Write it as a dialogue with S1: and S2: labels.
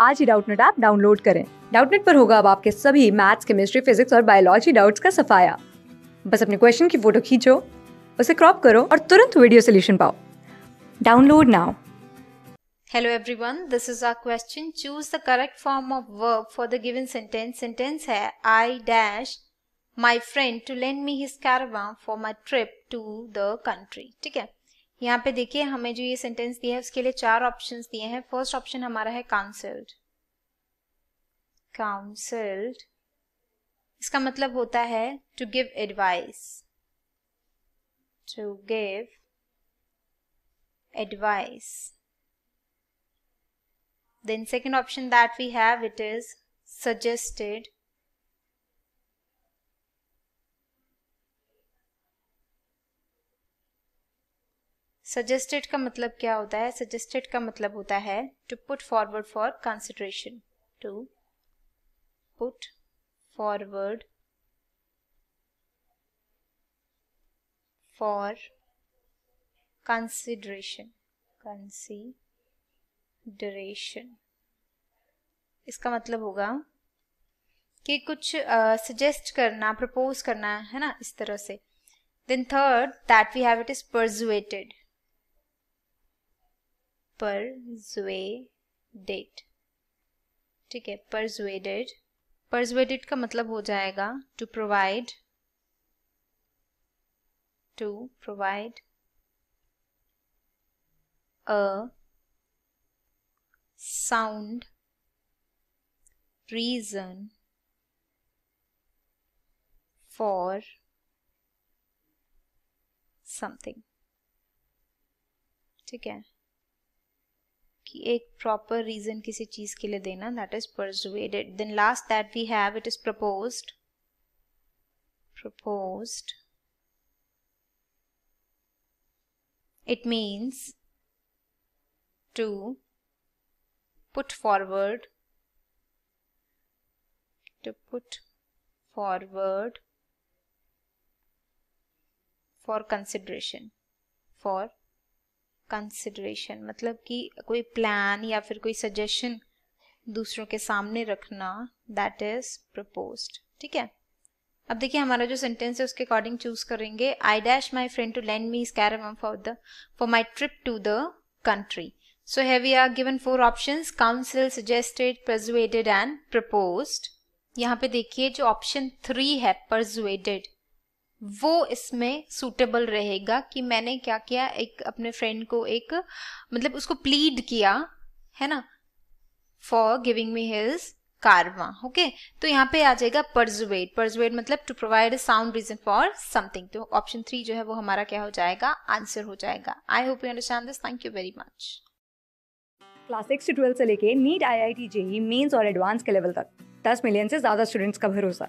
S1: आज ही Doubtnut app download करें डाउटनेट पर होगा अब आपके सभी मैथ्स केमिस्ट्री फिजिक्स और बायोलॉजी डाउट्स का सफाया बस अपने क्वेश्चन की फोटो खींचो उसे क्रॉप करो और तुरंत वीडियो सोल्यूशन पाओ download now
S2: Hello everyone, this is our question. Choose the correct form of verb for the given sentence. Sentence है I dash my friend to lend me his caravan for my trip to the country. ठीक है यहाँ पे देखिए हमें जो ये sentence दिया है उसके लिए चार ऑप्शंस दिए हैं फर्स्ट ऑप्शन हमारा है काउंसल्ड काउंसल्ड इसका मतलब होता है to give advice to give advice then second option that we have it is suggested suggested का मतलब क्या होता है सजेस्टेड का मतलब होता है to put forward for consideration to put forward for consideration consideration इसका मतलब होगा कि कुछ सजेस्ट uh, करना प्रपोज करना है ना इस तरह से then third that we have it is persuaded persuaded ठीक है परजुएडेड परजुएडेड का मतलब हो जाएगा to provide to provide a sound reason for something ठीक है A proper reason, रीज़न किसी चीज़ के लिए देना that is persuaded then last that we have it proposed it means to put forward to put forward for consideration for consideration मतलब कि कोई plan या फिर कोई सजेशन दूसरों के सामने रखना दैट इज प्रपोज ठीक है अब देखिए हमारा जो सेंटेंस है उसके अकॉर्डिंग चूज करेंगे I dash my friend to lend me scarum for the for my trip to the country so have you are given four option council suggested persuaded and propose यहाँ पे देखिए जो option three है परजुएटेड वो इसमें suitable रहेगा कि मैंने क्या किया एक अपने फ्रेंड को एक मतलब उसको प्लीड किया है ना फॉर गिविंग मी हिज कारवा ओके तो यहाँ पे आ जाएगा परजुवेट परजुवेट मतलब to provide a sound reason for something तो ऑप्शन थ्री जो है वो हमारा क्या हो जाएगा आंसर हो जाएगा I hope you understand this thank you very much
S1: class six से ट्वेल्थ से लेके NEET I I T JEE mains और एडवांस के लेवल तक दस मिलियन से ज्यादा स्टूडेंट्स का भरोसा